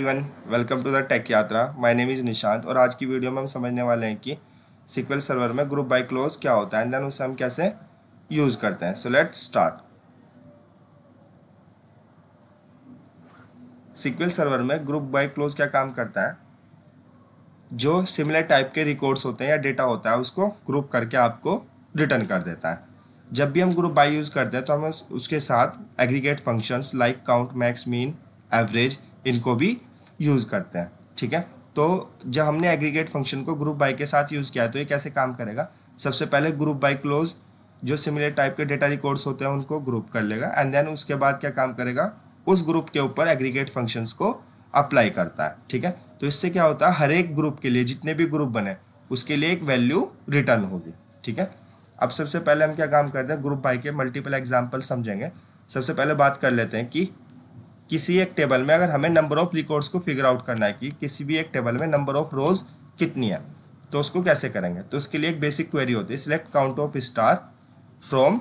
everyone welcome to the tech Yatra my name is Nishant और आज की वीडियो में हम समझने वाले हैं कि सिक्वल सर्वर में ग्रुप बाय क्लोज क्या होता है एंड देन उसे हम कैसे यूज़ करते हैं so let's start SQL server में ग्रुप बाय क्लोज क्या काम करता है जो सिमिलर टाइप के रिकॉर्ड्स होते हैं या डेटा होता है उसको ग्रुप करके आपको रिटर्न कर देता है जब भी हम ग्रुप बाय यूज़ करते हैं तो हम उसके साथ aggregate functions like count max mean average इनको भी यूज़ करते हैं ठीक है तो जब हमने एग्रीगेट फंक्शन को ग्रुप बाई के साथ यूज़ किया तो ये कैसे काम करेगा सबसे पहले ग्रुप बाई क्लोज जो सिमिलर टाइप के डेटा रिकॉर्ड्स होते हैं उनको ग्रुप कर लेगा एंड देन उसके बाद क्या काम करेगा उस ग्रुप के ऊपर एग्रीगेट फंक्शंस को अप्लाई करता है ठीक है तो इससे क्या होता है हर एक ग्रुप के लिए जितने भी ग्रुप बने उसके लिए एक वैल्यू रिटर्न होगी ठीक है अब सबसे पहले हम क्या काम करते हैं ग्रुप बाई के मल्टीपल एग्जाम्पल समझेंगे सबसे पहले बात कर लेते हैं कि किसी एक टेबल में अगर हमें नंबर ऑफ रिकॉर्ड्स को फिगर आउट करना है कि किसी भी एक टेबल में नंबर ऑफ रोज कितनी है तो उसको कैसे करेंगे तो उसके लिए एक बेसिक क्वेरी होती है select count of star from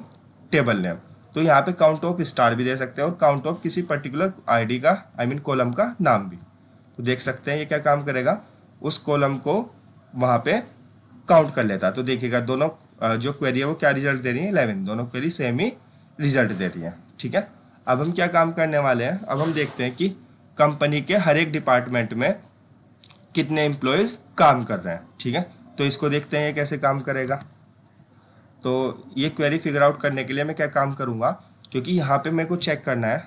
table name तो यहाँ पे काउंट ऑफ स्टार भी दे सकते हैं और काउंट ऑफ किसी पर्टिकुलर आईडी का I I mean mean, column का नाम भी तो देख सकते हैं ये क्या काम करेगा उस कॉलम को वहाँ पे काउंट कर लेता है तो देखिएगा दोनों जो क्वेरी है वो क्या रिजल्ट दे रही है इलेवन दोनों क्वेरी सेम ही रिजल्ट दे रही है ठीक है अब हम क्या काम करने वाले हैं अब हम देखते हैं कि कंपनी के हर एक डिपार्टमेंट में कितने एम्प्लॉयज़ काम कर रहे हैं ठीक है तो इसको देखते हैं ये कैसे काम करेगा तो ये क्वेरी फिगर आउट करने के लिए मैं क्या काम करूँगा क्योंकि यहाँ पे मेरे को चेक करना है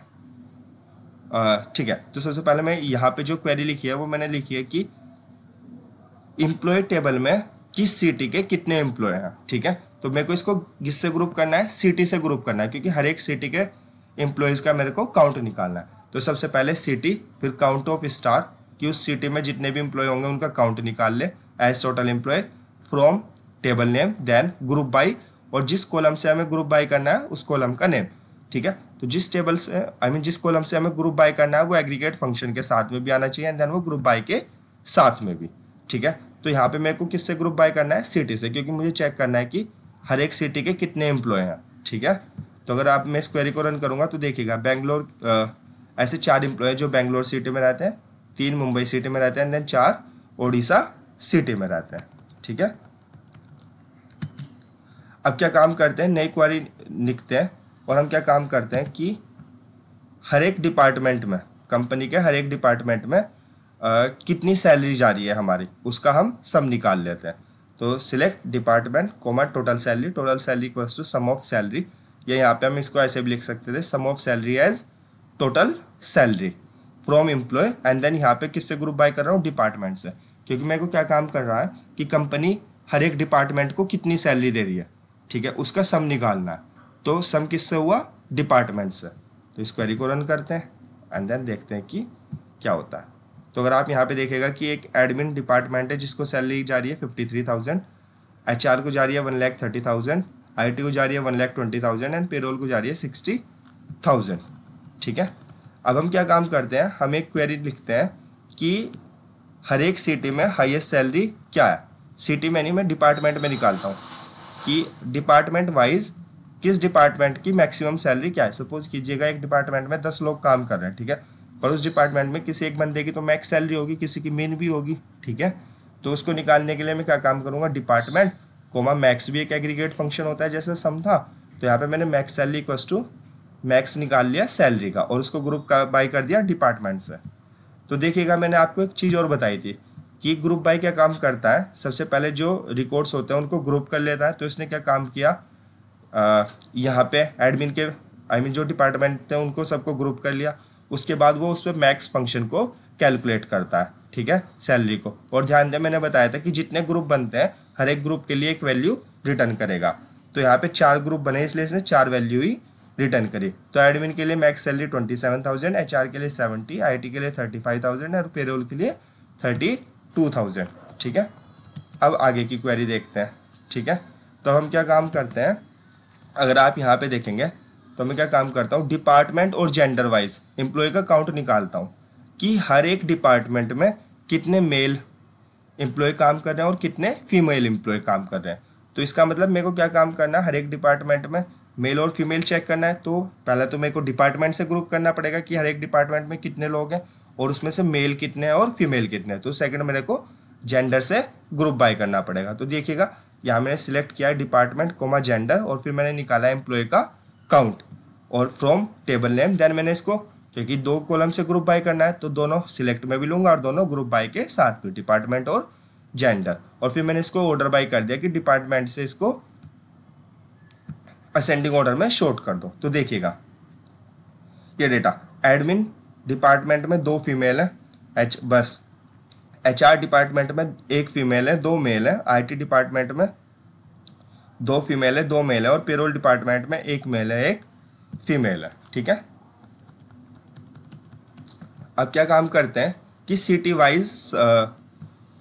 ठीक है तो सबसे पहले मैं यहाँ पे जो क्वेरी लिखी है वो मैंने लिखी है कि एम्प्लॉय टेबल में किस सिटी के कितने एम्प्लॉय हैं ठीक है तो मेरे को इसको किससे ग्रुप करना है सिटी से ग्रुप करना है क्योंकि हर एक सिटी के एम्प्लॉयज़ का मेरे को काउंट निकालना है तो सबसे पहले सिटी फिर काउंट ऑफ स्टार कि उस सिटी में जितने भी इम्प्लॉय होंगे उनका काउंट निकाल ले as total employee from table name then group by और जिस कॉलम से हमें ग्रुप बाई करना है उस कॉलम का नेम ठीक है तो जिस टेबल से आई I मीन mean, जिस कॉलम से हमें ग्रुप बाई करना है वो एग्रीगेट फंक्शन के साथ में भी आना चाहिए एंड देन वो ग्रुप बाई के साथ में भी ठीक है तो यहाँ पे मेरे को किससे ग्रुप बाई करना है सिटी से क्योंकि मुझे चेक करना है कि हर एक सिटी के कितने एम्प्लॉय हैं ठीक है तो अगर आप मैं स्क्वेरी को रन करूँगा तो देखिएगा बैंगलोर ऐसे चार इम्प्लॉय जो बैंगलोर सिटी में रहते हैं तीन मुंबई सिटी में रहते हैं एंड देन चार ओडिशा सिटी में रहते हैं ठीक है अब क्या काम करते हैं नई क्वारी लिखते हैं और हम क्या काम करते हैं कि हर एक डिपार्टमेंट में कंपनी के हर एक डिपार्टमेंट में आ, कितनी सैलरी जा रही है हमारी उसका हम सम निकाल लेते हैं तो select department comma total salary total salary to sum of salary या यहाँ पे हम इसको ऐसे भी लिख सकते थे sum of salary as total salary from employee and then यहाँ पे किससे ग्रुप बाय कर रहा हूँ डिपार्टमेंट से क्योंकि मेरे को क्या काम कर रहा है कि कंपनी हर एक डिपार्टमेंट को कितनी सैलरी दे रही है ठीक है उसका सम निकालना है तो सम किससे हुआ डिपार्टमेंट से तो इस क्वेरी को रन करते हैं एंड देन देखते हैं कि क्या होता है तो अगर आप यहाँ पे देखेगा कि एक एडमिन डिपार्टमेंट है जिसको सैलरी जा रही है फिफ्टी थ्री थाउजेंड एच को जा रही है one lakh thirty thousand I को जा रही है one lakh twenty thousand and payroll को जा रही है सिक्सटी थाउजेंड ठीक है अब हम क्या काम करते हैं हम एक क्वेरी लिखते हैं कि हर एक सिटी में हाईएस्ट सैलरी क्या है सिटी में नहीं मैं डिपार्टमेंट में निकालता हूँ कि डिपार्टमेंट वाइज किस डिपार्टमेंट की मैक्सिमम सैलरी क्या है सपोज कीजिएगा एक डिपार्टमेंट में दस लोग काम कर रहे हैं ठीक है पर उस डिपार्टमेंट में किसी एक बंदे की तो मैक्स सैलरी होगी किसी की मीन भी होगी ठीक है तो उसको निकालने के लिए मैं क्या काम करूँगा डिपार्टमेंट कोमा मैक्स भी एक एग्रीगेट फंक्शन होता है जैसे सम था तो यहाँ पे मैंने max salary equal to max निकाल लिया सैलरी का और उसको ग्रुप का बाई कर दिया डिपार्टमेंट से तो देखिएगा मैंने आपको एक चीज़ और बताई थी कि ग्रुप बाई क्या काम करता है सबसे पहले जो रिकॉर्ड्स होते हैं उनको ग्रुप कर लेता है तो इसने क्या काम किया यहाँ पे एडमिन के आई I मीन mean, जो डिपार्टमेंट थे उनको सबको ग्रुप कर लिया उसके बाद वो उस पर मैक्स फंक्शन को कैलकुलेट करता है ठीक है सैलरी को और ध्यान दें मैंने बताया था कि जितने ग्रुप बनते हैं हर एक ग्रुप के लिए एक वैल्यू रिटर्न करेगा तो यहाँ पे चार ग्रुप बने इसलिए इसने चार वैल्यू ही रिटर्न करी तो एडमिन के लिए max salary twenty seven thousand H के लिए सेवेंटी आई के लिए थर्टी फाइव थाउजेंड और पेरोल के लिए थर्टी टू थाउजेंड ठीक है अब आगे की क्वेरी देखते हैं ठीक है तो हम क्या काम करते हैं अगर आप यहाँ पर देखेंगे तो मैं क्या काम करता हूँ डिपार्टमेंट और जेंडर वाइज एम्प्लॉय का काउंट निकालता हूँ कि हर एक डिपार्टमेंट में कितने मेल एम्प्लॉय काम कर रहे हैं और कितने फीमेल एम्प्लॉय काम कर रहे हैं तो इसका मतलब मेरे को क्या काम करना है हर एक डिपार्टमेंट में मेल और फीमेल चेक करना है तो पहले तो मेरे को डिपार्टमेंट से ग्रुप करना पड़ेगा कि हर एक डिपार्टमेंट में कितने लोग हैं और उसमें से मेल कितने हैं और फीमेल कितने हैं तो सेकंड मेरे को जेंडर से ग्रुप बाय करना पड़ेगा तो देखिएगा यहाँ मैंने सिलेक्ट किया है डिपार्टमेंट कोमा जेंडर और फिर मैंने निकाला एम्प्लॉय का काउंट और फ्रॉम टेबल नेम देन मैंने इसको क्योंकि दो कॉलम से ग्रुप बाय करना है तो दोनों सिलेक्ट में भी लूंगा और दोनों ग्रुप बाय के साथ भी डिपार्टमेंट और जेंडर और फिर मैंने इसको ऑर्डर बाय कर दिया कि डिपार्टमेंट से इसको असेंडिंग ऑर्डर में शॉर्ट कर दो तो देखिएगा ये डेटा एडमिन डिपार्टमेंट में दो फीमेल है एच बस आर डिपार्टमेंट में एक फीमेल है दो मेल है टी डिपार्टमेंट में दो फीमेल है दो मेल है और पेरोल डिपार्टमेंट में एक मेल है एक फीमेल है ठीक है अब क्या काम करते हैं किस सिटी वाइज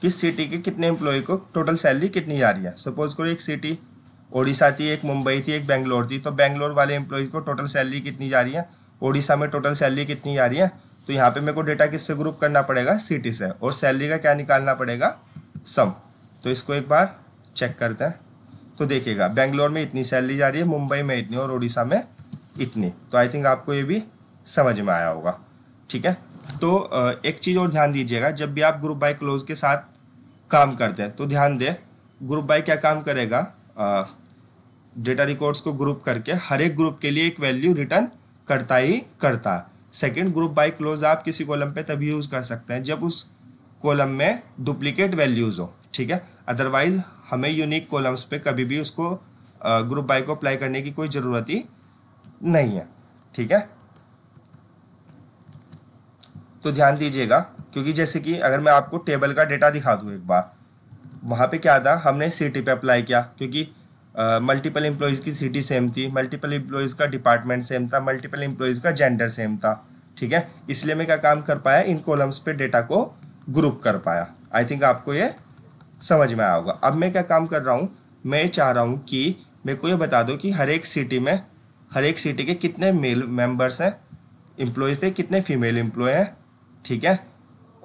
किस सिटी के कितने एम्प्लॉय को टोटल सैलरी कितनी जा रही है सपोज करो एक सिटी ओडिशा थी एक मुंबई थी एक बेंगलोर थी तो बेंगलोर वाले एम्प्लॉय को टोटल सैलरी कितनी जा रही है ओडिशा में टोटल सैलरी कितनी जा रही है तो यहाँ पे मेरे को डेटा किससे ग्रुप करना पड़ेगा सिटी से और सैलरी का क्या निकालना पड़ेगा सम तो इसको एक बार चेक करते हैं तो देखिएगा बेंगलोर में इतनी सैलरी जा रही है मुंबई में इतनी और उड़ीसा में इतनी तो आई थिंक आपको ये भी समझ में आया होगा ठीक है तो एक चीज़ और ध्यान दीजिएगा जब भी आप ग्रुप बाई क्लोज के साथ काम करते हैं तो ध्यान दें ग्रुप बाई क्या काम करेगा डेटा रिकॉर्ड्स को ग्रुप करके हर एक ग्रुप के लिए एक वैल्यू रिटर्न करता ही करता सेकेंड ग्रुप बाई क्लोज आप किसी कॉलम पे तभी यूज़ कर सकते हैं जब उस कॉलम में डुप्लीकेट वैल्यूज़ हो ठीक है अदरवाइज हमें यूनिक कॉलम्स पे कभी भी उसको ग्रुप बाई को अप्लाई करने की कोई ज़रूरत ही नहीं है ठीक है तो ध्यान दीजिएगा क्योंकि जैसे कि अगर मैं आपको टेबल का डेटा दिखा दूँ एक बार वहाँ पे क्या था हमने सिटी पे अप्लाई किया क्योंकि मल्टीपल एम्प्लॉयज़ की सिटी सेम थी मल्टीपल एम्प्लॉयज़ का डिपार्टमेंट सेम था मल्टीपल एम्प्लॉयज़ का जेंडर सेम था ठीक है इसलिए मैं क्या काम कर पाया इन कॉलम्स पे डेटा को ग्रुप कर पाया आई थिंक आपको ये समझ में आया होगा अब मैं क्या काम कर रहा हूँ मैं चाह रहा हूँ कि मेरे को ये बता दो कि हर एक सिटी में हर एक सिटी के कितने मेल मेम्बर्स हैं एम्प्लॉयज़ थे कितने फीमेल एम्प्लॉय हैं ठीक है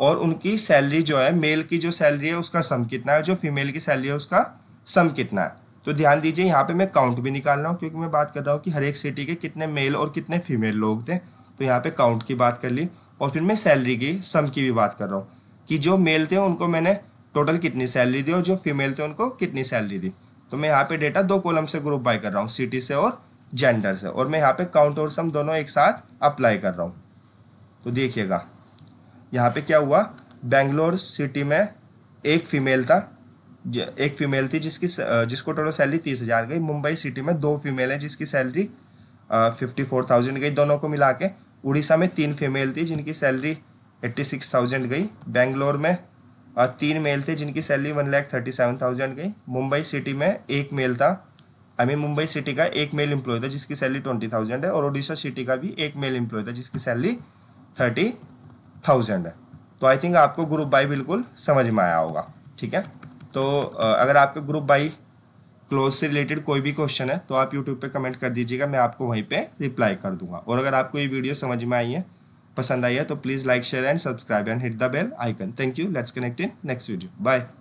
और उनकी सैलरी जो है मेल की जो सैलरी है उसका सम कितना है जो फीमेल की सैलरी है उसका सम कितना है तो ध्यान दीजिए यहाँ पे मैं काउंट भी निकाल रहा हूँ क्योंकि मैं बात कर रहा हूँ कि हर एक सिटी के कितने मेल और कितने फीमेल लोग थे तो यहाँ पे काउंट की बात कर ली और फिर मैं सैलरी की सम की भी बात कर रहा हूँ कि जो मेल थे उनको मैंने टोटल कितनी सैलरी दी और जो फीमेल थे उनको कितनी सैलरी दी तो मैं यहाँ पे डेटा दो कॉलम से ग्रुप बाय कर रहा हूँ सिटी से और जेंडर से और मैं यहाँ पे काउंट और सम दोनों एक साथ अप्लाई कर रहा हूँ तो देखिएगा यहाँ पे क्या हुआ बेंगलोर सिटी में एक फीमेल था एक फीमेल थी जिसकी जिसको टोटल सैलरी तीस हज़ार गई मुंबई सिटी में दो फीमेल हैं जिसकी सैलरी फिफ्टी फोर थाउजेंड गई दोनों को मिला के उड़ीसा में तीन फीमेल थी जिनकी सैलरी एट्टी सिक्स थाउजेंड गई बेंगलोर में तीन मेल थे जिनकी salary one lakh thirty seven thousand गई मुंबई सिटी में एक मेल था आई मीन मुंबई सिटी का एक मेल इम्प्लॉय था जिसकी सैलरी ट्वेंटी थाउजेंड है और उड़ीसा सिटी का भी एक मेल इम्प्लॉय था जिसकी सैलरी थर्टी थाउजेंड है तो आई थिंक आपको ग्रुप बाई बिल्कुल समझ में आया होगा ठीक है तो अगर आपका ग्रुप बाई क्लोज से रिलेटेड कोई भी क्वेश्चन है तो आप यूट्यूब पे कमेंट कर दीजिएगा मैं आपको वहीं पे रिप्लाई कर दूंगा और अगर आपको ये वीडियो समझ में आई है पसंद आई है तो please like share and subscribe and hit the bell icon thank you let's connect in next video bye